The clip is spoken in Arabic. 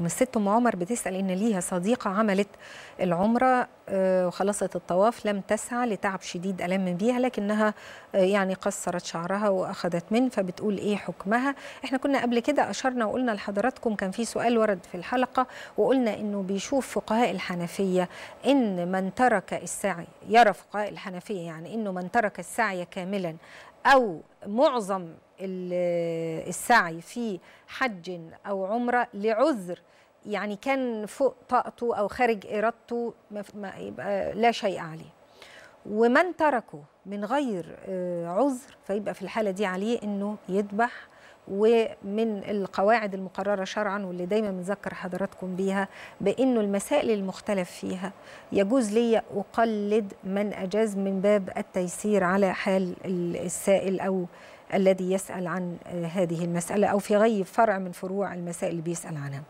الست ام عمر بتسال ان ليها صديقه عملت العمره آه، وخلصت الطواف لم تسعى لتعب شديد الم بيها لكنها آه، يعني قصرت شعرها واخذت من فبتقول ايه حكمها احنا كنا قبل كده اشرنا وقلنا لحضراتكم كان في سؤال ورد في الحلقه وقلنا انه بيشوف فقهاء الحنفيه ان من ترك السعي يرى فقهاء الحنفيه يعني انه من ترك السعي كاملا او معظم السعي في حج أو عمرة لعذر يعني كان فوق طاقته أو خارج إرادته ما يبقى لا شيء عليه ومن تركه من غير آه، عذر فيبقى في الحالة دي عليه أنه يذبح ومن القواعد المقررة شرعا واللي دايما بنذكر حضراتكم بيها بأنه المسائل المختلف فيها يجوز لي أقلد من أجاز من باب التيسير على حال السائل أو الذي يسأل عن هذه المسألة أو في غير فرع من فروع المسائل اللي بيسأل عنها